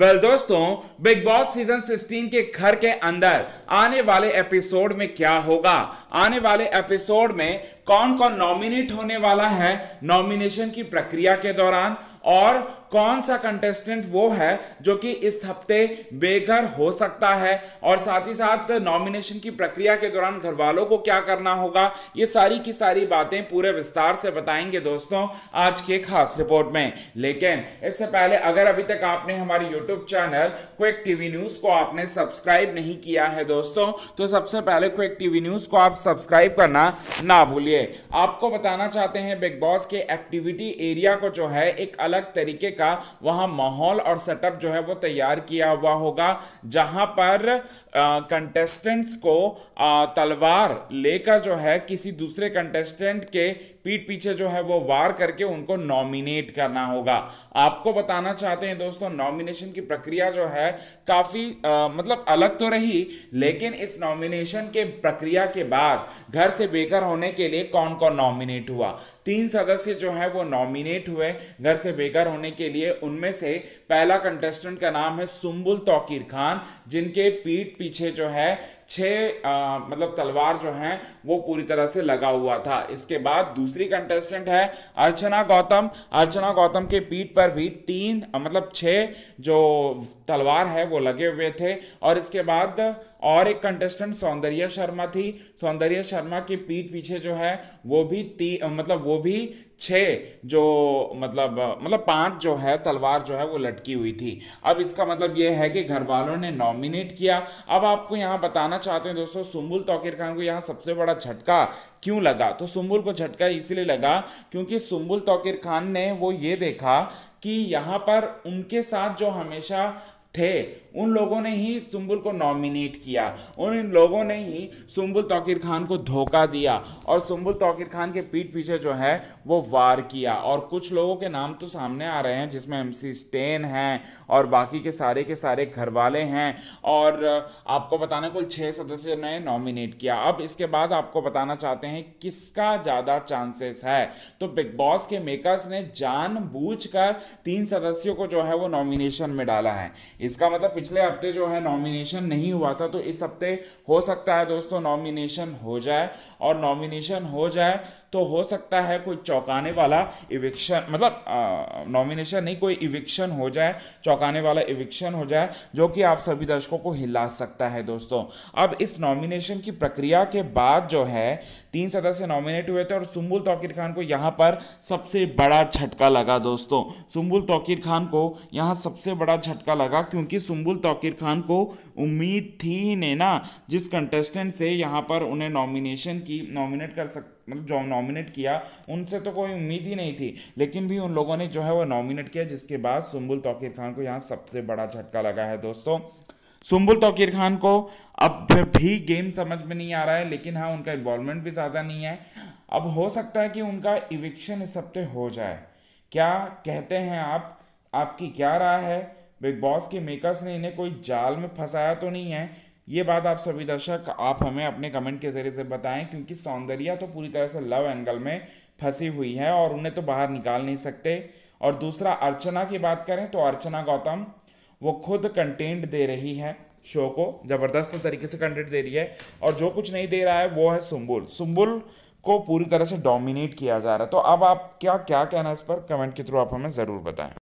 well well, दोस्तों Bigg Boss season 16 के घर के अंदर आने वाले एपिसोड में क्या होगा आने वाले एपिसोड में कौन कौन नॉमिनेट होने वाला है नॉमिनेशन की प्रक्रिया के दौरान और कौन सा कंटेस्टेंट वो है जो कि इस हफ्ते बेघर हो सकता है और साथ ही साथ नॉमिनेशन की प्रक्रिया के दौरान घर वालों को क्या करना होगा ये सारी की सारी बातें पूरे विस्तार से बताएंगे दोस्तों आज के खास रिपोर्ट में लेकिन इससे पहले अगर अभी तक आपने हमारे YouTube channel quick TV news को आपने सब्सक्राइब नहीं किया है दोस्तों तो सबसे पहले क्विक टीवी न्यूज को आप सब्सक्राइब करना ना भूलिए आपको बताना चाहते हैं बिग बॉस के एक्टिविटी एरिया को जो है एक अलग तरीके का वहां माहौल और सेटअप जो है वो तैयार किया हुआ होगा जहां पर कंटेस्टेंट्स को तलवार लेकर जो है किसी दूसरे कंटेस्टेंट के पीठ पीछे जो है वो वार करके उनको नॉमिनेट करना होगा आपको बताना चाहते हैं दोस्तों नॉमिनेशन की प्रक्रिया जो है काफ़ी मतलब अलग तो रही लेकिन इस नॉमिनेशन के प्रक्रिया के बाद घर से बेघर होने के लिए कौन कौन नॉमिनेट हुआ तीन सदस्य जो है वो नॉमिनेट हुए घर से बेघर होने के लिए उनमें से पहला कंटेस्टेंट का नाम है सुम्बुल तोकीर खान जिनके पीठ पीछे जो है छः मतलब तलवार जो है वो पूरी तरह से लगा हुआ था इसके बाद दूसरी कंटेस्टेंट है अर्चना गौतम अर्चना गौतम के पीठ पर भी तीन मतलब छः जो तलवार है वो लगे हुए थे और इसके बाद और एक कंटेस्टेंट सौंदर्य शर्मा थी सौंदर्य शर्मा के पीठ पीछे जो है वो भी ती मतलब वो भी छः जो मतलब मतलब पाँच जो है तलवार जो है वो लटकी हुई थी अब इसका मतलब ये है कि घर वालों ने नॉमिनेट किया अब आपको यहाँ बताना चाहते हैं दोस्तों सुम्बुल तोकिर खान को यहाँ सबसे बड़ा झटका क्यों लगा तो सुम्बुल को झटका इसलिए लगा क्योंकि सुम्बुल तोकिर खान ने वो ये देखा कि यहाँ पर उनके साथ जो हमेशा थे उन लोगों ने ही सुम्बुल को नॉमिनेट किया उन लोगों ने ही सुम्बुल तोकिर खान को धोखा दिया और सुम्बुल तोकिर खान के पीठ पीछे जो है वो वार किया और कुछ लोगों के नाम तो सामने आ रहे हैं जिसमें एम सी स्टेन हैं और बाकी के सारे के सारे घर वाले हैं और आपको बताना कुल छः सदस्य ने नॉमिनेट किया अब इसके बाद आपको बताना चाहते हैं किसका ज़्यादा चांसेस है तो बिग बॉस के मेकर्स ने जानबूझकर तीन सदस्यों को जो है वो नॉमिनेशन में डाला है इसका मतलब पिछले हफ्ते जो है नॉमिनेशन नहीं हुआ था तो इस हफ्ते हो सकता है दोस्तों नॉमिनेशन हो जाए और नॉमिनेशन हो जाए तो हो सकता है कोई चौंकाने वाला इविक्शन मतलब नॉमिनेशन नहीं कोई इविक्शन हो जाए चौंकाने वाला इविक्शन हो जाए जो कि आप सभी दर्शकों को हिला सकता है दोस्तों अब इस नॉमिनेशन की प्रक्रिया के बाद जो है तीन सदस्य नॉमिनेट हुए थे और सुम्बुल तोकीर खान को यहाँ पर सबसे बड़ा झटका लगा दोस्तों सुम्बुल तोकीर खान को यहाँ सबसे बड़ा झटका लगा क्योंकि सुम्बुल तोकीर खान को उम्मीद थी ही नहीं ना जिस कंटेस्टेंट से यहाँ पर उन्हें नॉमिनेशन की नॉमिनेट कर सकते मतलब जो नॉमिनेट किया उनसे तो कोई उम्मीद ही नहीं थी लेकिन भी उन लोगों ने जो है वो नॉमिनेट किया जिसके बाद सुम्बुल तोकीर खान को यहाँ सबसे बड़ा झटका लगा है दोस्तों सुम्बुल तोकीर खान को अब भी गेम समझ में नहीं आ रहा है लेकिन हाँ उनका इन्वॉल्वमेंट भी ज़्यादा नहीं है अब हो सकता है कि उनका इविक्शन इस हफ्ते हो जाए क्या कहते हैं आप आपकी क्या राय है बिग बॉस के मेकर्स ने इन्हें कोई जाल में फंसाया तो नहीं है ये बात आप सभी दर्शक आप हमें अपने कमेंट के जरिए से बताएं क्योंकि सौंदर्या तो पूरी तरह से लव एंगल में फंसी हुई है और उन्हें तो बाहर निकाल नहीं सकते और दूसरा अर्चना की बात करें तो अर्चना गौतम वो खुद कंटेंट दे रही है शो को ज़बरदस्त तरीके से कंटेंट दे रही है और जो कुछ नहीं दे रहा है वो है सुम्बुल सुम्बुल को पूरी तरह से डोमिनेट किया जा रहा है तो अब आप क्या क्या कहना है इस पर कमेंट के थ्रू आप हमें ज़रूर बताएं